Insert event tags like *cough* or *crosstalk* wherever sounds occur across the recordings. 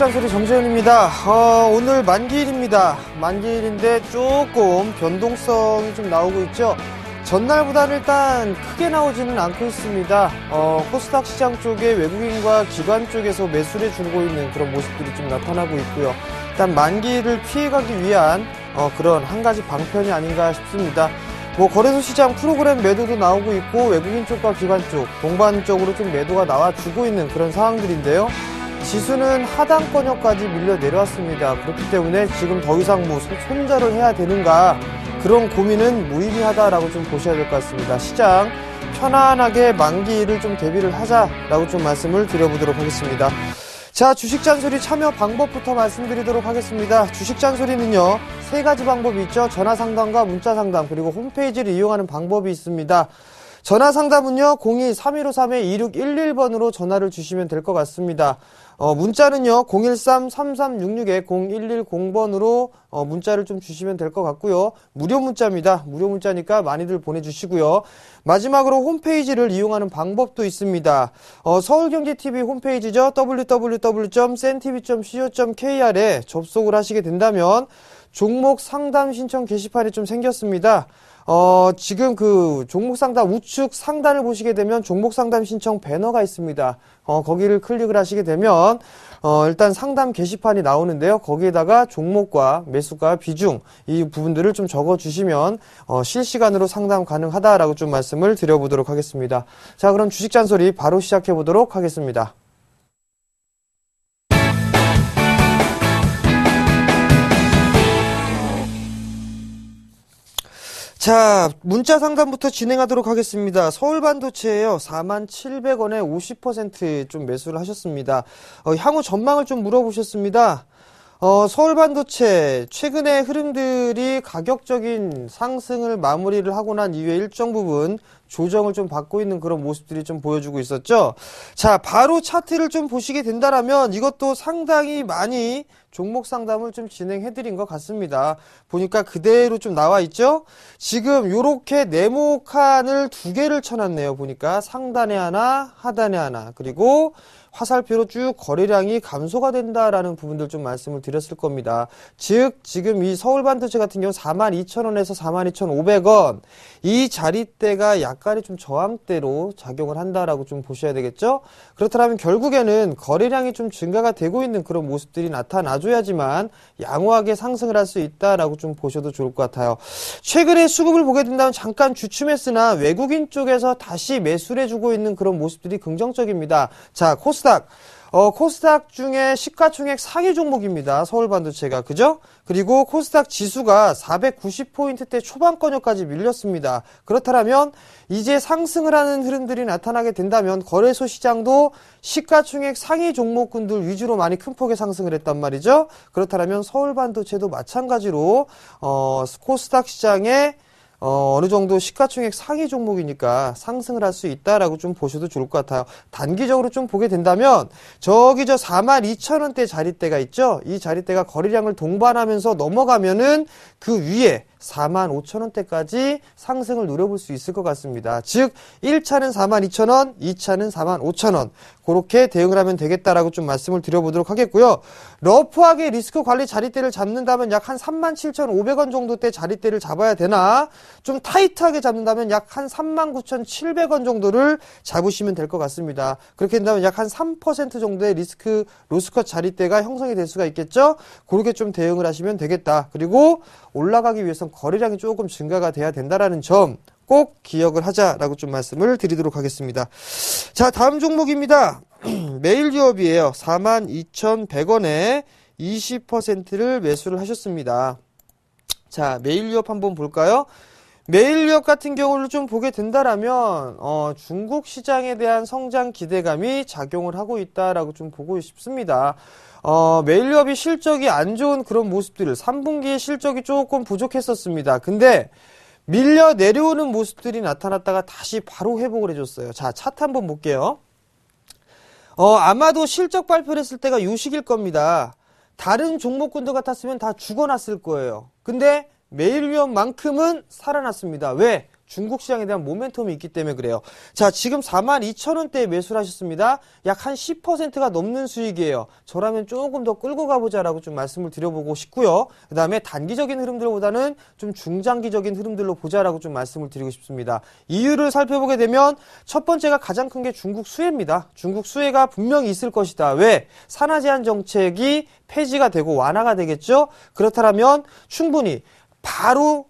잡소리 정재현입니다. 어, 오늘 만기일입니다. 만기일인데 조금 변동성이 좀 나오고 있죠. 전날보다는 일단 크게 나오지는 않고 있습니다. 어, 코스닥 시장 쪽에 외국인과 기관 쪽에서 매수를 줄고 있는 그런 모습들이 좀 나타나고 있고요. 일단 만기를 피해가기 위한 어, 그런 한 가지 방편이 아닌가 싶습니다. 뭐 거래소 시장 프로그램 매도도 나오고 있고 외국인 쪽과 기관 쪽, 동반 적으로좀 매도가 나와주고 있는 그런 상황들인데요. 지수는 하단권역까지 밀려 내려왔습니다. 그렇기 때문에 지금 더 이상 뭐 손절을 해야 되는가 그런 고민은 무의미하다라고 좀 보셔야 될 것 같습니다. 시장 편안하게 만기를 좀 대비를 하자라고 좀 말씀을 드려보도록 하겠습니다. 자, 주식 잔소리 참여 방법부터 말씀드리도록 하겠습니다. 주식 잔소리는요, 세 가지 방법이 있죠. 전화 상담과 문자 상담, 그리고 홈페이지를 이용하는 방법이 있습니다. 전화 상담은요, 02-3153-2611번으로 전화를 주시면 될 것 같습니다. 어, 문자는요, 013-3366-0110번으로 어, 문자를 좀 주시면 될 것 같고요. 무료 문자입니다. 무료 문자니까 많이들 보내주시고요. 마지막으로 홈페이지를 이용하는 방법도 있습니다. 어, 서울경제TV 홈페이지죠. www.centv.co.kr에 접속을 하시게 된다면 종목 상담 신청 게시판이 좀 생겼습니다. 어, 지금 그 종목 상담 우측 상단을 보시게 되면 종목 상담 신청 배너가 있습니다. 어, 거기를 클릭을 하시게 되면 어, 일단 상담 게시판이 나오는데요. 거기에다가 종목과 매수가 비중 이 부분들을 좀 적어 주시면 어, 실시간으로 상담 가능하다라고 좀 말씀을 드려보도록 하겠습니다. 자, 그럼 주식 잔소리 바로 시작해 보도록 하겠습니다. 자, 문자 상담부터 진행하도록 하겠습니다. 서울 반도체에요. 4만 700원에 50%좀 매수를 하셨습니다. 어, 향후 전망을 좀 물어보셨습니다. 어, 서울 반도체 최근의 흐름들이 가격적인 상승을 마무리를 하고 난 이후에 일정 부분 조정을 좀 받고 있는 그런 모습들이 좀 보여주고 있었죠. 자, 바로 차트를 좀 보시게 된다라면 이것도 상당히 많이 종목 상담을 좀 진행해 드린 것 같습니다. 보니까 그대로 좀 나와 있죠? 지금 요렇게 네모 칸을 두 개를 쳐놨네요. 보니까 상단에 하나, 하단에 하나, 그리고 화살표로 쭉 거래량이 감소가 된다라는 부분들 좀 말씀을 드렸을 겁니다. 즉 지금 이 서울반도체 같은 경우 42,000원에서 42,500원 이 자리대가 약간의 좀 저항대로 작용을 한다라고 좀 보셔야 되겠죠. 그렇다면 결국에는 거래량이 좀 증가가 되고 있는 그런 모습들이 나타나줘야지만 양호하게 상승을 할 수 있다라고 좀 보셔도 좋을 것 같아요. 최근에 수급을 보게 된다면 잠깐 주춤했으나 외국인 쪽에서 다시 매수해주고 를 있는 그런 모습들이 긍정적입니다. 자, 코스닥. 어, 코스닥 중에 시가총액 상위 종목입니다. 서울반도체가 그죠? 그리고 코스닥 지수가 490포인트대 초반권역까지 밀렸습니다. 그렇다면 이제 상승을 하는 흐름들이 나타나게 된다면 거래소 시장도 시가총액 상위 종목군들 위주로 많이 큰 폭의 상승을 했단 말이죠. 그렇다면 서울반도체도 마찬가지로 어, 코스닥 시장에 어, 어느 정도 시가총액 상위 종목이니까 상승을 할 수 있다라고 좀 보셔도 좋을 것 같아요. 단기적으로 좀 보게 된다면 저기 저 4만 2천 원대 자리대가 있죠. 이 자리대가 거래량을 동반하면서 넘어가면은 그 위에 4만 5천 원대까지 상승을 누려볼 수 있을 것 같습니다. 즉 1차는 4만 2천 원, 2차는 4만 5천 원 그렇게 대응을 하면 되겠다라고 좀 말씀을 드려보도록 하겠고요. 러프하게 리스크 관리 자리대를 잡는다면 약 한 3만 7,500원 정도 대 자리대를 잡아야 되나 좀 타이트하게 잡는다면 약 한 3만 9,700원 정도를 잡으시면 될 것 같습니다. 그렇게 된다면 약 한 3% 정도의 리스크 로스컷 자리대가 형성이 될 수가 있겠죠. 그렇게 좀 대응을 하시면 되겠다. 그리고 올라가기 위해서 거래량이 조금 증가가 돼야 된다라는 점 꼭 기억을 하자라고 좀 말씀을 드리도록 하겠습니다. 자, 다음 종목입니다. 매일유업이에요. 42,100원에 20%를 매수를 하셨습니다. 자, 매일유업 한번 볼까요? 메일유업 같은 경우를 좀 보게 된다라면 어, 중국 시장에 대한 성장 기대감이 작용을 하고 있다라고 좀 보고 싶습니다. 어, 메일유업이 실적이 안 좋은 그런 모습들을 3분기에 실적이 조금 부족했었습니다. 근데 밀려 내려오는 모습들이 나타났다가 다시 바로 회복을 해줬어요. 자, 차트 한번 볼게요. 어, 아마도 실적 발표를 했을 때가 요식일 겁니다. 다른 종목군들 같았으면 다 죽어났을 거예요. 근데 매일위원만큼은 살아났습니다. 왜? 중국 시장에 대한 모멘텀이 있기 때문에 그래요. 자, 지금 4 2 0 0 0 원대에 매수를 하셨습니다. 약 한 10%가 넘는 수익이에요. 저라면 조금 더 끌고 가보자라고 좀 말씀을 드려보고 싶고요. 그 다음에 단기적인 흐름들보다는 좀 중장기적인 흐름들로 보자라고 좀 말씀을 드리고 싶습니다. 이유를 살펴보게 되면 첫 번째가 가장 큰 게 중국 수혜입니다. 중국 수혜가 분명히 있을 것이다. 왜? 산화 제한 정책이 폐지가 되고 완화가 되겠죠? 그렇다면 충분히 바로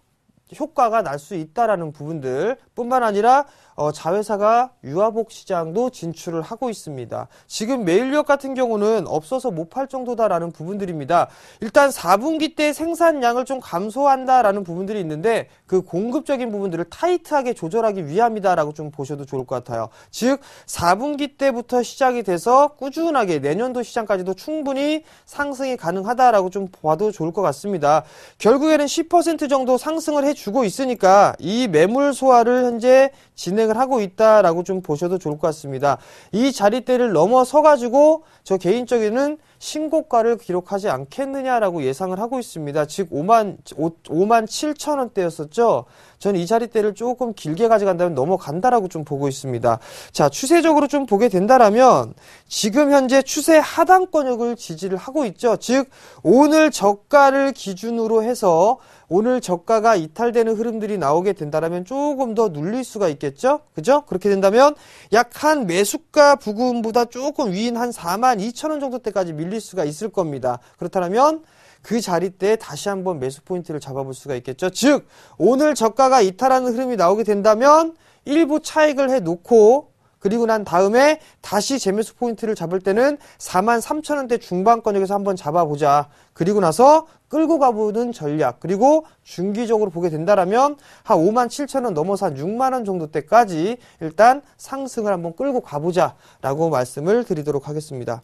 효과가 날 수 있다라는 부분들 뿐만 아니라 어, 자회사가 유아복 시장도 진출을 하고 있습니다. 지금 메일력 같은 경우는 없어서 못 팔 정도다라는 부분들입니다. 일단 4분기 때 생산량을 좀 감소한다라는 부분들이 있는데 그 공급적인 부분들을 타이트하게 조절하기 위함이다라고 좀 보셔도 좋을 것 같아요. 즉 4분기 때부터 시작이 돼서 꾸준하게 내년도 시장까지도 충분히 상승이 가능하다라고 좀 봐도 좋을 것 같습니다. 결국에는 10% 정도 상승을 해주고 있으니까 이 매물 소화를 현재 진행 선택을 하고 있다라고 좀 보셔도 좋을 것 같습니다. 이 자리대를 넘어서 가지고 저개인적인 신고가를 기록하지 않겠느냐라고 예상을 하고 있습니다. 즉 5만 5, 5만 7천 원대였었죠. 저는 이 자리대를 조금 길게 가져간다면 넘어간다라고 좀 보고 있습니다. 자 추세적으로 좀 보게 된다라면 지금 현재 추세 하단권역을 지지를 하고 있죠. 즉 오늘 저가를 기준으로 해서 오늘 저가가 이탈되는 흐름들이 나오게 된다면 조금 더 눌릴 수가 있겠죠? 그죠? 그렇게 된다면 약 한 매수가 부근보다 조금 위인 한 4만 2천원 정도 때까지 밀릴 수가 있을 겁니다. 그렇다면 그 자리 때 다시 한번 매수 포인트를 잡아볼 수가 있겠죠. 즉 오늘 저가가 이탈하는 흐름이 나오게 된다면 일부 차익을 해놓고 그리고 난 다음에 다시 재매수 포인트를 잡을 때는 43,000원대 중반권역에서 한번 잡아보자. 그리고 나서 끌고 가보는 전략. 그리고 중기적으로 보게 된다라면 한 57,000원 넘어서 한 6만원 정도 때까지 일단 상승을 한번 끌고 가보자. 라고 말씀을 드리도록 하겠습니다.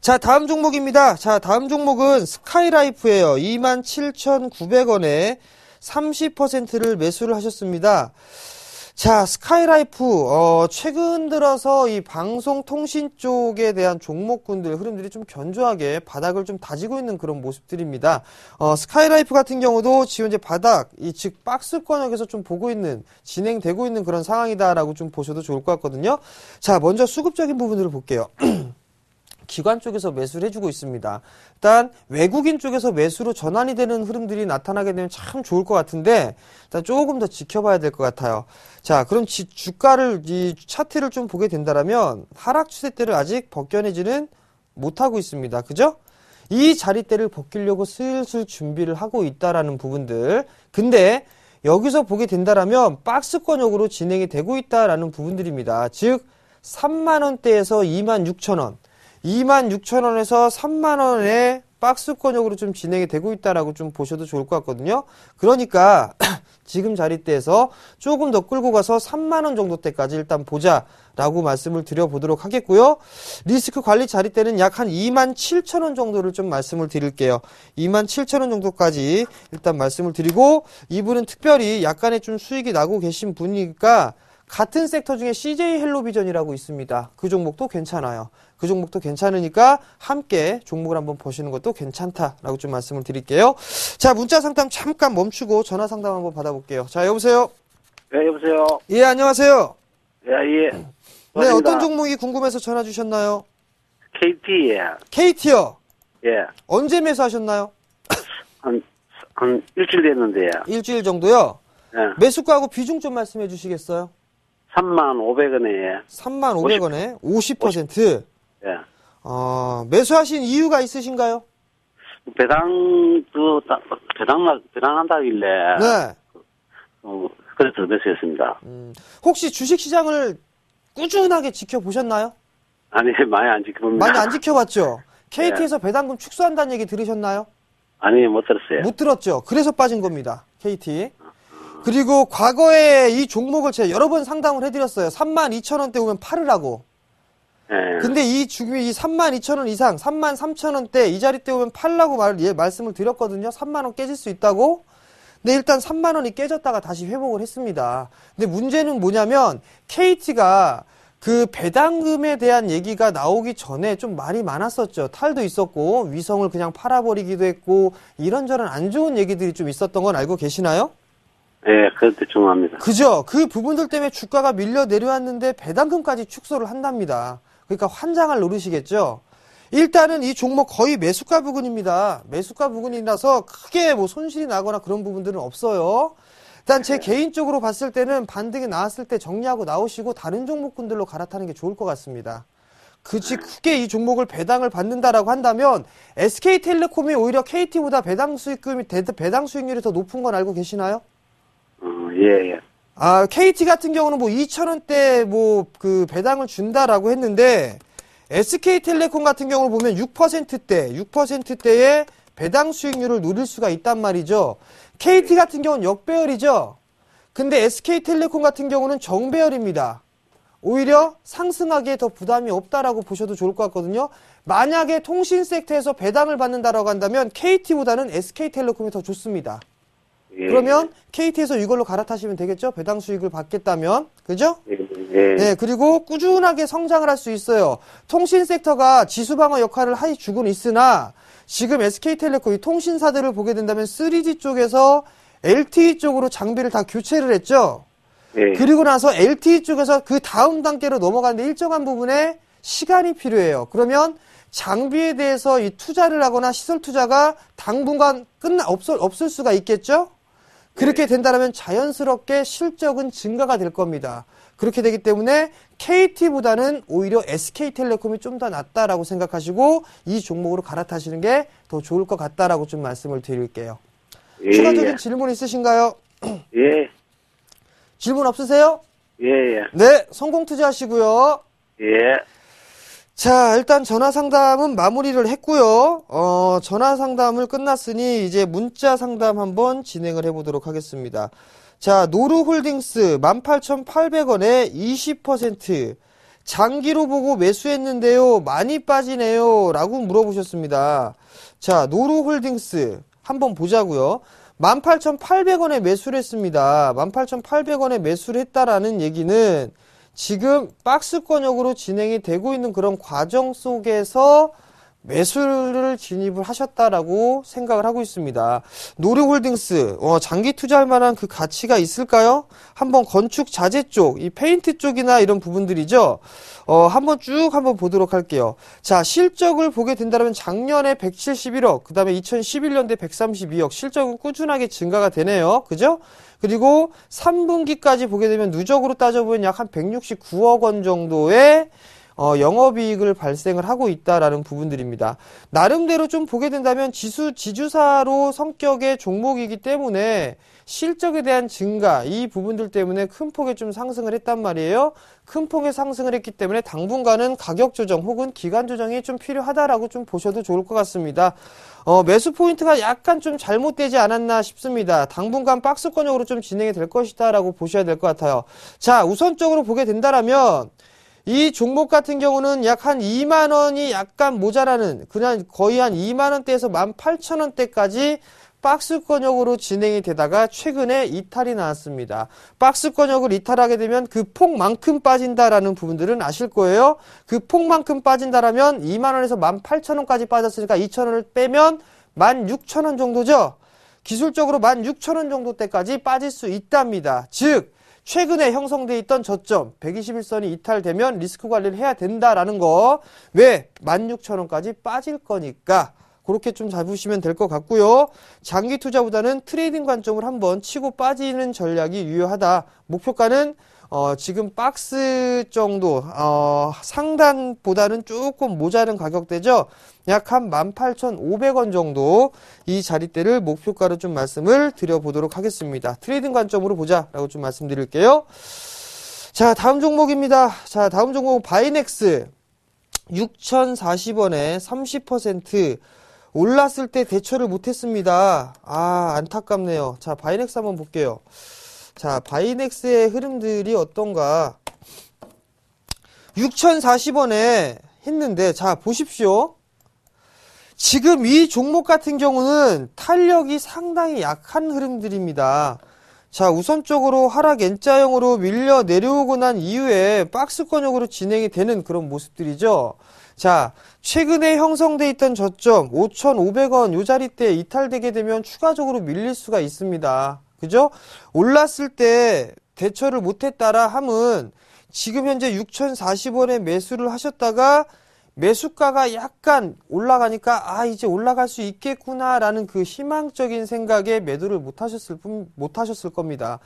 자, 다음 종목입니다. 자, 다음 종목은 스카이라이프예요. 27,900원에 30%를 매수를 하셨습니다. 자, 스카이라이프, 어, 최근 들어서 이 방송통신 쪽에 대한 종목군들 흐름들이 좀 견조하게 바닥을 좀 다지고 있는 그런 모습들입니다. 어, 스카이라이프 같은 경우도 지금 이제 바닥, 이즉 박스권역에서 좀 보고 있는, 진행되고 있는 그런 상황이다라고 좀 보셔도 좋을 것 같거든요. 자, 먼저 수급적인 부분들을 볼게요. *clears throat* 기관 쪽에서 매수를 해주고 있습니다. 일단 외국인 쪽에서 매수로 전환이 되는 흐름들이 나타나게 되면 참 좋을 것 같은데 일단 조금 더 지켜봐야 될 것 같아요. 자, 그럼 지, 주가를 이 차트를 좀 보게 된다라면 하락 추세대를 아직 벗겨내지는 못하고 있습니다. 그죠? 이 자리대를 벗기려고 슬슬 준비를 하고 있다라는 부분들. 근데 여기서 보게 된다라면 박스권역으로 진행이 되고 있다라는 부분들입니다. 즉 3만 원대에서 2만 6천 원. 26,000원에서 3만원에 박스권역으로 좀 진행이 되고 있다라고 좀 보셔도 좋을 것 같거든요. 그러니까 *clears throat* 지금 자리대에서 조금 더 끌고 가서 3만 원 정도 때까지 일단 보자라고 말씀을 드려보도록 하겠고요. 리스크 관리 자리대는 약 한 2만 7천 원 정도를 좀 말씀을 드릴게요. 2만 7천 원 정도까지 일단 말씀을 드리고 이분은 특별히 약간의 좀 수익이 나고 계신 분이니까 같은 섹터 중에 CJ 헬로비전이라고 있습니다. 그 종목도 괜찮아요. 그 종목도 괜찮으니까 함께 종목을 한번 보시는 것도 괜찮다라고 좀 말씀을 드릴게요. 자, 문자 상담 잠깐 멈추고 전화 상담 한번 받아볼게요. 자, 여보세요? 네, 여보세요? 예, 안녕하세요? 예, 예. 네, 어떤 종목이 궁금해서 전화 주셨나요? KT, 예. KT요? 예. 언제 매수하셨나요? 한, 한 일주일 됐는데요. 일주일 정도요? 예. 매수가하고 비중 좀 말씀해 주시겠어요? 3만 500원에. 3만 500원에 50%? 예. 네. 어, 매수하신 이유가 있으신가요? 배당, 그, 배당, 배당한다길래. 네. 그, 어, 그래서 매수했습니다. 음, 혹시 주식 시장을 꾸준하게 지켜보셨나요? 아니, *laughs* 많이 안 지켜봅니다. 많이 안 지켜봤죠? *laughs* 예. KT에서 네. 배당금 축소한다는 얘기 들으셨나요? 아니, 못 들었어요. 못 들었죠? 그래서 빠진 겁니다. KT. 그리고 과거에 이 종목을 제가 여러 번 상담을 해드렸어요. 3만 2천 원대 오면 팔으라고. 네. 근데 이주 중위 이 3만 2천 원 이상, 3만 3천 원대 이 자리 때 오면 팔라고 말, 예, 말씀을 드렸거든요. 3만 원 깨질 수 있다고. 근데 일단 3만 원이 깨졌다가 다시 회복을 했습니다. 근데 문제는 뭐냐면 KT가 그 배당금에 대한 얘기가 나오기 전에 좀 말이 많았었죠. 탈도 있었고 위성을 그냥 팔아버리기도 했고 이런저런 안 좋은 얘기들이 좀 있었던 건 알고 계시나요? 네, 예, 그 대충 합니다. 그죠? 그 부분들 때문에 주가가 밀려 내려왔는데 배당금까지 축소를 한답니다. 그러니까 환장을노리시겠죠 일단은 이 종목 거의 매수가 부근입니다. 매수가 부근이라서 크게 뭐 손실이 나거나 그런 부분들은 없어요. 일단 제 네. 개인적으로 봤을 때는 반등이 나왔을 때 정리하고 나오시고 다른 종목군들로 갈아타는 게 좋을 것 같습니다. 그치 크게 이 종목을 배당을 받는다라고 한다면 SK텔레콤이 오히려 KT보다 배당 수익금이 배당 수익률이 더 높은 건 알고 계시나요? 어, 예, 예. 아, KT 같은 경우는 뭐2천원대뭐 그 배당을 준다라고 했는데 SK텔레콤 같은 경우를 보면 6%대, 6%대의 배당 수익률을 누릴 수가 있단 말이죠. KT 같은 경우는 역배열이죠. 근데 SK텔레콤 같은 경우는 정배열입니다. 오히려 상승하기에 더 부담이 없다라고 보셔도 좋을 것 같거든요. 만약에 통신 섹터에서 배당을 받는다라고 한다면 KT보다는 SK텔레콤이 더 좋습니다. 예. 그러면 KT에서 이걸로 갈아타시면 되겠죠? 배당 수익을 받겠다면. 그죠? 예. 예. 네, 그리고 꾸준하게 성장을 할 수 있어요. 통신 섹터가 지수 방어 역할을 하 주곤 있으나 지금 SK텔레콤 이 통신사들을 보게 된다면 3G 쪽에서 LTE 쪽으로 장비를 다 교체를 했죠. 예. 그리고 나서 LTE 쪽에서 그 다음 단계로 넘어가는데 일정한 부분에 시간이 필요해요. 그러면 장비에 대해서 이 투자를 하거나 시설 투자가 당분간 끝나 없을 없을 수가 있겠죠. 그렇게 된다면 자연스럽게 실적은 증가가 될 겁니다. 그렇게 되기 때문에 KT보다는 오히려 SK텔레콤이 좀 더 낫다라고 생각하시고 이 종목으로 갈아타시는 게 더 좋을 것 같다라고 좀 말씀을 드릴게요. 예, 추가적인 예. 질문 있으신가요? 예. 질문 없으세요? 예. 예. 네, 성공 투자하시고요. 예. 자, 일단 전화 상담은 마무리를 했고요. 어, 전화 상담을 끝났으니 이제 문자 상담 한번 진행을 해보도록 하겠습니다. 자, 노루홀딩스 18,800원에 20% 장기로 보고 매수했는데요. 많이 빠지네요. 라고 물어보셨습니다. 자, 노루홀딩스 한번 보자고요. 18,800원에 매수를 했습니다. 18,800원에 매수를 했다라는 얘기는 지금 박스권역으로 진행이 되고 있는 그런 과정 속에서 매수를 진입을 하셨다라고 생각을 하고 있습니다. 노르홀딩스 어, 장기 투자할 만한 그 가치가 있을까요? 한번 건축 자재 쪽, 이 페인트 쪽이나 이런 부분들이죠. 어, 한번 쭉 한번 보도록 할게요. 자, 실적을 보게 된다면 작년에 171억, 그다음에 2011년대 132억 실적은 꾸준하게 증가가 되네요. 그죠? 그리고 3분기까지 보게 되면 누적으로 따져보면 약 한 169억 원 정도의 어, 영업이익을 발생을 하고 있다라는 부분들입니다. 나름대로 좀 보게 된다면 지수 지주사로 성격의 종목이기 때문에 실적에 대한 증가 이 부분들 때문에 큰폭에좀 상승을 했단 말이에요. 큰폭에 상승을 했기 때문에 당분간은 가격 조정 혹은 기간 조정이 좀 필요하다라고 좀 보셔도 좋을 것 같습니다. 어, 매수 포인트가 약간 좀 잘못되지 않았나 싶습니다. 당분간 박스권역으로 좀 진행이 될 것이다라고 보셔야 될 것 같아요. 자, 우선적으로 보게 된다라면 이 종목 같은 경우는 약 한 2만 원이 약간 모자라는 그냥 거의 한 2만 원대에서 18,000원대까지 박스권역으로 진행이 되다가 최근에 이탈이 나왔습니다. 박스권역을 이탈하게 되면 그 폭만큼 빠진다라는 부분들은 아실 거예요. 그 폭만큼 빠진다라면 2만원에서 18,000원까지 빠졌으니까 2,000원을 빼면 16,000원 정도죠. 기술적으로 16,000원 정도 때까지 빠질 수 있답니다. 즉 최근에 형성돼 있던 저점 121선이 이탈되면 리스크 관리를 해야 된다라는 거. 왜? 16,000원까지 빠질 거니까. 그렇게 좀 잡으시면 될 것 같고요. 장기 투자보다는 트레이딩 관점을 한번 치고 빠지는 전략이 유효하다. 목표가는 어, 지금 박스 정도 어, 상단보다는 조금 모자른 가격대죠. 약 한 18,500원 정도 이 자리대를 목표가로 좀 말씀을 드려보도록 하겠습니다. 트레이딩 관점으로 보자라고 좀 말씀드릴게요. 자 다음 종목입니다. 자 다음 종목 바이넥스 6,040원에 30% 올랐을 때 대처를 못했습니다. 아 안타깝네요. 자 바이넥스 한번 볼게요. 자, 바이넥스의 흐름들이 어떤가? 6,040원에 했는데, 자, 보십시오. 지금 이 종목 같은 경우는 탄력이 상당히 약한 흐름들입니다. 자, 우선적으로 하락 N자형으로 밀려 내려오고 난 이후에 박스권역으로 진행이 되는 그런 모습들이죠. 자, 최근에 형성돼 있던 저점 5,500원 요 자리 때 이탈되게 되면 추가적으로 밀릴 수가 있습니다. 그죠? 올랐을 때 대처를 못했다라 함은 지금 현재 6,040원에 매수를 하셨다가 매수가가 약간 올라가니까 아 이제 올라갈 수 있겠구나라는 그 희망적인 생각에 매도를 못하셨을 뿐 못하셨을 겁니다.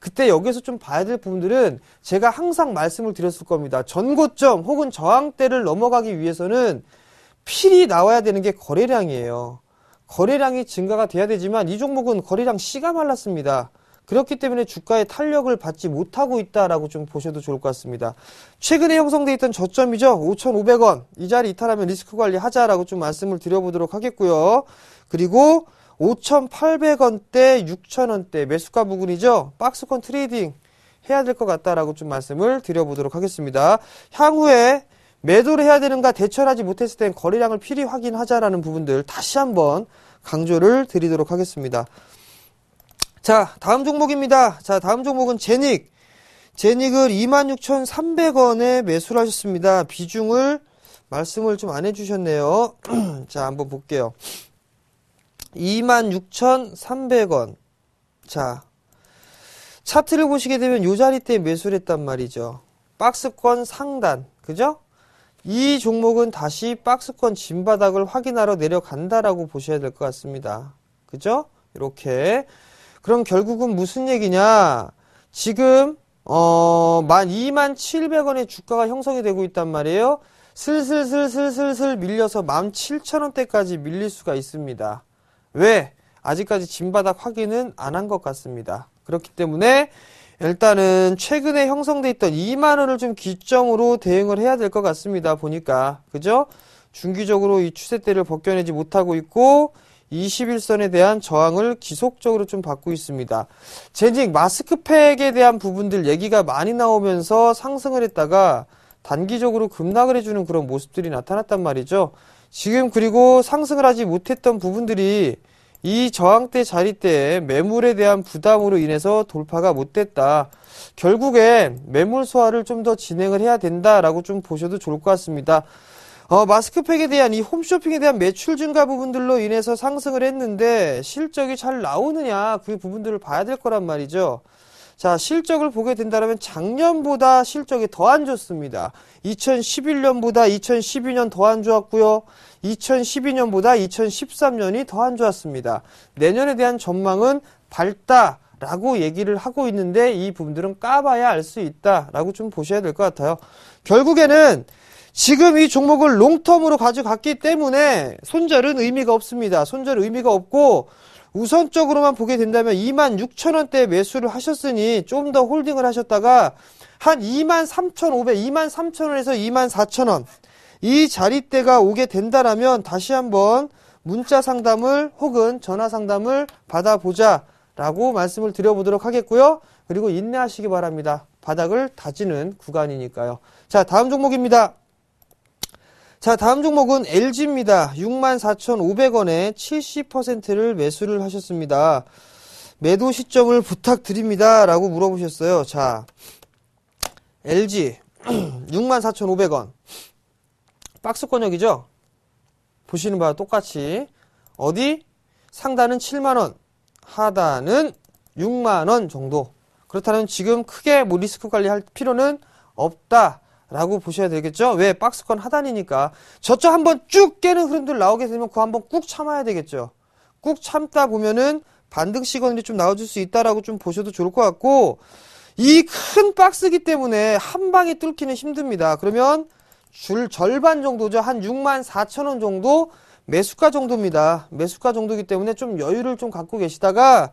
그때 여기서 좀 봐야 될 부분들은 제가 항상 말씀을 드렸을 겁니다. 전고점 혹은 저항대를 넘어가기 위해서는 필이 나와야 되는 게 거래량이에요. 거래량이 증가가 돼야 되지만 이 종목은 거래량 C가 말랐습니다. 그렇기 때문에 주가의 탄력을 받지 못하고 있다라고 좀 보셔도 좋을 것 같습니다. 최근에 형성돼 있던 저점이죠. 5,500원. 이 자리 이탈하면 리스크 관리 하자라고 좀 말씀을 드려보도록 하겠고요. 그리고 5,800원대, 6,000원대 매수가 부근이죠. 박스권 트레이딩 해야 될 것 같다라고 좀 말씀을 드려보도록 하겠습니다. 향후에 매도를 해야 되는가 대처를 하지 못했을 땐 거래량을 필히 확인하자라는 부분들 다시 한번 강조를 드리도록 하겠습니다. 자, 다음 종목입니다. 자, 다음 종목은 제닉. 제닉을 26,300원에 매수를 하셨습니다. 비중을 말씀을 좀 안 해주셨네요. *clears throat* 자, 한번 볼게요. 26,300원. 자, 차트를 보시게 되면 요 자리 때 매수를 했단 말이죠. 박스권 상단. 그죠? 이 종목은 다시 박스권 진바닥을 확인하러 내려간다라고 보셔야 될 것 같습니다. 그죠? 이렇게. 그럼 결국은 무슨 얘기냐? 지금 어, 12,700원의 만 주가가 형성이 되고 있단 말이에요. 슬슬슬슬슬슬 밀려서 17,000원대까지 밀릴 수가 있습니다. 왜? 아직까지 진바닥 확인은 안 한 것 같습니다. 그렇기 때문에 일단은 최근에 형성돼 있던 2만 원을 좀 기점으로 대응을 해야 될 것 같습니다. 보니까 그죠? 중기적으로 이 추세대를 벗겨내지 못하고 있고 21선에 대한 저항을 지속적으로 좀 받고 있습니다. 재직 마스크팩에 대한 부분들 얘기가 많이 나오면서 상승을 했다가 단기적으로 급락을 해주는 그런 모습들이 나타났단 말이죠. 지금 그리고 상승을 하지 못했던 부분들이 이 저항대 자리 때에 매물에 대한 부담으로 인해서 돌파가 못됐다. 결국에 매물 소화를 좀 더 진행을 해야 된다라고 좀 보셔도 좋을 것 같습니다. 어, 마스크팩에 대한 이 홈쇼핑에 대한 매출 증가 부분들로 인해서 상승을 했는데 실적이 잘 나오느냐 그 부분들을 봐야 될 거란 말이죠. 자, 실적을 보게 된다면 작년보다 실적이 더 안 좋습니다. 2011년보다 2012년 더 안 좋았고요. 2012년보다 2013년이 더 안 좋았습니다. 내년에 대한 전망은 밝다. 라고 얘기를 하고 있는데 이 부분들은 까봐야 알 수 있다 라고 좀 보셔야 될 것 같아요. 결국에는 지금 이 종목을 롱텀으로 가져갔기 때문에 손절은 의미가 없습니다. 손절 의미가 없고 우선적으로만 보게 된다면 26,000원대에 매수를 하셨으니 좀 더 홀딩을 하셨다가 한 23,500, 23,000원에서 24,000원 이 자리대가 오게 된다라면 다시 한번 문자 상담을 혹은 전화 상담을 받아보자 라고 말씀을 드려보도록 하겠고요. 그리고 인내하시기 바랍니다. 바닥을 다지는 구간이니까요. 자, 다음 종목입니다. 자, 다음 종목은 LG입니다. 64,500원에 70%를 매수를 하셨습니다. 매도 시점을 부탁드립니다. 라고 물어보셨어요. 자, LG 64,500원. 박스권역이죠? 보시는 바와 똑같이 어디? 상단은 7만원, 하단은 6만원 정도. 그렇다면 지금 크게 뭐 리스크 관리할 필요는 없다. 라고 보셔야 되겠죠? 왜? 박스권 하단이니까. 저쪽 한번 쭉 깨는 흐름들 나오게 되면 그거 한번 꾹 참아야 되겠죠? 꾹 참다 보면은 반등 시간이 그좀 나와줄 수 있다라고 좀 보셔도 좋을 것 같고, 이 큰 박스기 때문에 한 방에 뚫기는 힘듭니다. 그러면 줄 절반 정도죠. 한 6만 4천 원 정도 매수가 정도입니다. 매수가 정도이기 때문에 좀 여유를 좀 갖고 계시다가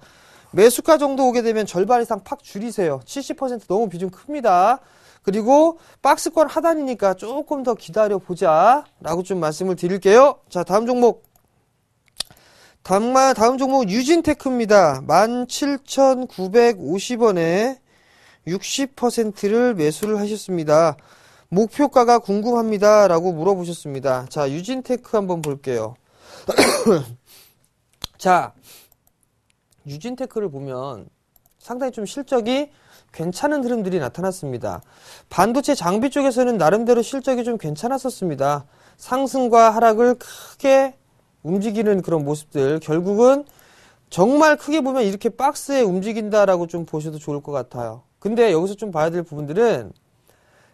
매수가 정도 오게 되면 절반 이상 팍 줄이세요. 70% 너무 비중 큽니다. 그리고 박스권 하단이니까 조금 더 기다려보자 라고 좀 말씀을 드릴게요. 자 다음 종목 다음, 다음 종목 유진테크입니다. 17,950원에 60%를 매수를 하셨습니다. 목표가가 궁금합니다. 라고 물어보셨습니다. 자, 유진테크 한번 볼게요. *coughs* 자, 유진테크를 보면 상당히 좀 실적이 괜찮은 흐름들이 나타났습니다. 반도체 장비 쪽에서는 나름대로 실적이 좀 괜찮았었습니다. 상승과 하락을 크게 움직이는 그런 모습들 결국은 정말 크게 보면 이렇게 박스에 움직인다라고 좀 보셔도 좋을 것 같아요. 근데 여기서 좀 봐야 될 부분들은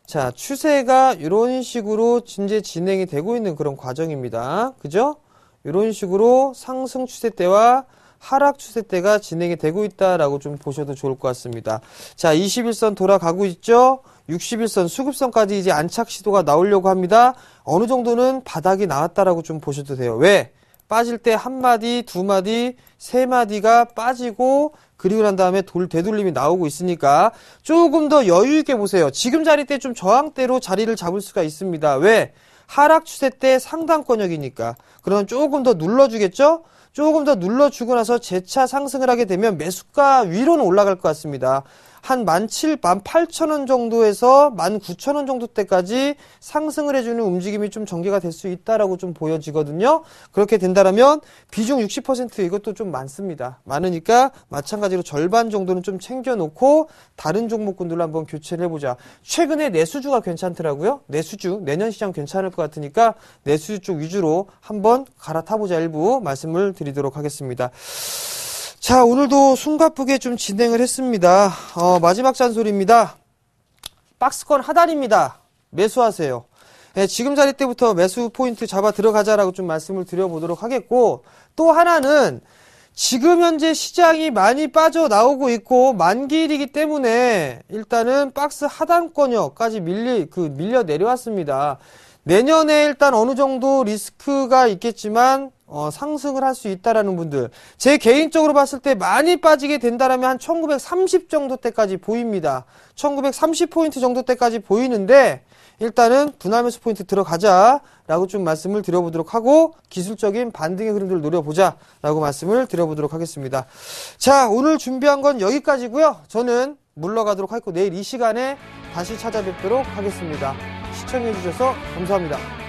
자 추세가 이런 식으로 진제 진행이 되고 있는 그런 과정입니다. 그죠? 이런 식으로 상승 추세 때와 하락 추세 때가 진행이 되고 있다라고 좀 보셔도 좋을 것 같습니다. 자, 21선 돌아가고 있죠? 61선 수급선까지 이제 안착 시도가 나오려고 합니다. 어느 정도는 바닥이 나왔다라고 좀 보셔도 돼요. 왜? 빠질 때 한 마디, 두 마디, 세 마디가 빠지고 그리고 난 다음에 돌 되돌림이 나오고 있으니까 조금 더 여유 있게 보세요. 지금 자리 때 좀 저항대로 자리를 잡을 수가 있습니다. 왜? 하락 추세 때상당권역이니까그러면 조금 더 눌러주겠죠? 조금 더 눌러주고 나서 재차 상승을 하게 되면 매수가 위로는 올라갈 것 같습니다. 한 17, 18,000원 정도에서 19,000원 정도 때까지 상승을 해주는 움직임이 좀 전개가 될 수 있다라고 좀 보여지거든요. 그렇게 된다라면 비중 60% 이것도 좀 많습니다. 많으니까 마찬가지로 절반 정도는 좀 챙겨놓고 다른 종목군들로 한번 교체를 해보자. 최근에 내수주가 괜찮더라고요. 내수주 내년 시장 괜찮을 것 같으니까 내수주 쪽 위주로 한번 갈아타보자 일부 말씀을 드리도록 하겠습니다. 자, 오늘도 숨가쁘게 좀 진행을 했습니다. 어, 마지막 잔소리입니다. 박스권 하단입니다. 매수하세요. 예, 지금 자리 때부터 매수 포인트 잡아 들어가자라고 좀 말씀을 드려보도록 하겠고, 또 하나는 지금 현재 시장이 많이 빠져나오고 있고, 만기일이기 때문에 일단은 박스 하단권역까지 밀리, 그, 밀려 내려왔습니다. 내년에 일단 어느 정도 리스크가 있겠지만 어, 상승을 할 수 있다라는 분들 제 개인적으로 봤을 때 많이 빠지게 된다라면 한 1930 정도 때까지 보입니다 1930 포인트 정도 때까지 보이는데 일단은 분할 매수 포인트 들어가자 라고 좀 말씀을 드려보도록 하고 기술적인 반등의 흐름들을 노려보자 라고 말씀을 드려보도록 하겠습니다 자 오늘 준비한 건 여기까지고요 저는 물러가도록 하고 내일 이 시간에 다시 찾아뵙도록 하겠습니다 시청해주셔서 감사합니다.